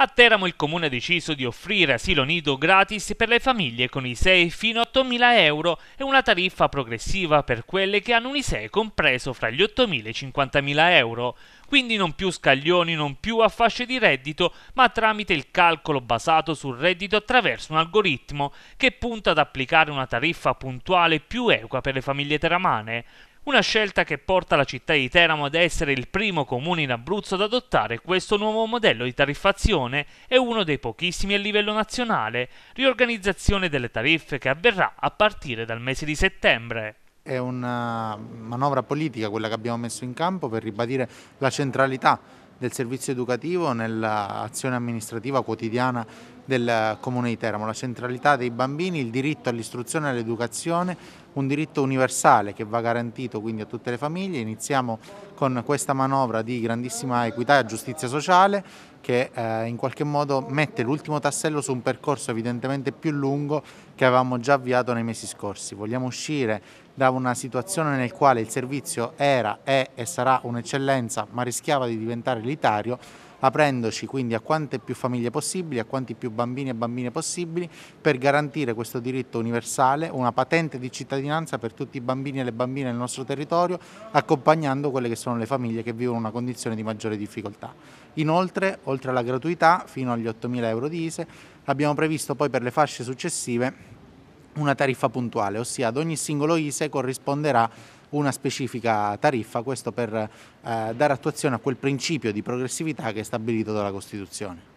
A Teramo il comune ha deciso di offrire asilo nido gratis per le famiglie con ISEE fino a 8.000 euro e una tariffa progressiva per quelle che hanno un ISEE compreso fra gli 8.000 e i 50.000 euro. Quindi non più scaglioni, non più a fasce di reddito, ma tramite il calcolo basato sul reddito attraverso un algoritmo che punta ad applicare una tariffa puntuale più equa per le famiglie teramane. Una scelta che porta la città di Teramo ad essere il primo comune in Abruzzo ad adottare questo nuovo modello di tariffazione e uno dei pochissimi a livello nazionale, riorganizzazione delle tariffe che avverrà a partire dal mese di settembre è una manovra politica quella che abbiamo messo in campo per ribadire la centralità del servizio educativo nell'azione amministrativa quotidiana del Comune di Teramo, la centralità dei bambini, il diritto all'istruzione e all'educazione, un diritto universale che va garantito quindi a tutte le famiglie. Iniziamo con questa manovra di grandissima equità e giustizia sociale che eh, in qualche modo mette l'ultimo tassello su un percorso evidentemente più lungo che avevamo già avviato nei mesi scorsi. Vogliamo uscire da una situazione nel quale il servizio era, è e sarà un'eccellenza ma rischiava di diventare elitario aprendoci quindi a quante più famiglie possibili, a quanti più bambini e bambine possibili, per garantire questo diritto universale, una patente di cittadinanza per tutti i bambini e le bambine nel nostro territorio, accompagnando quelle che sono le famiglie che vivono una condizione di maggiore difficoltà. Inoltre, oltre alla gratuità, fino agli 8.000 euro di ISE, abbiamo previsto poi per le fasce successive una tariffa puntuale, ossia ad ogni singolo ISE corrisponderà una specifica tariffa, questo per eh, dare attuazione a quel principio di progressività che è stabilito dalla Costituzione.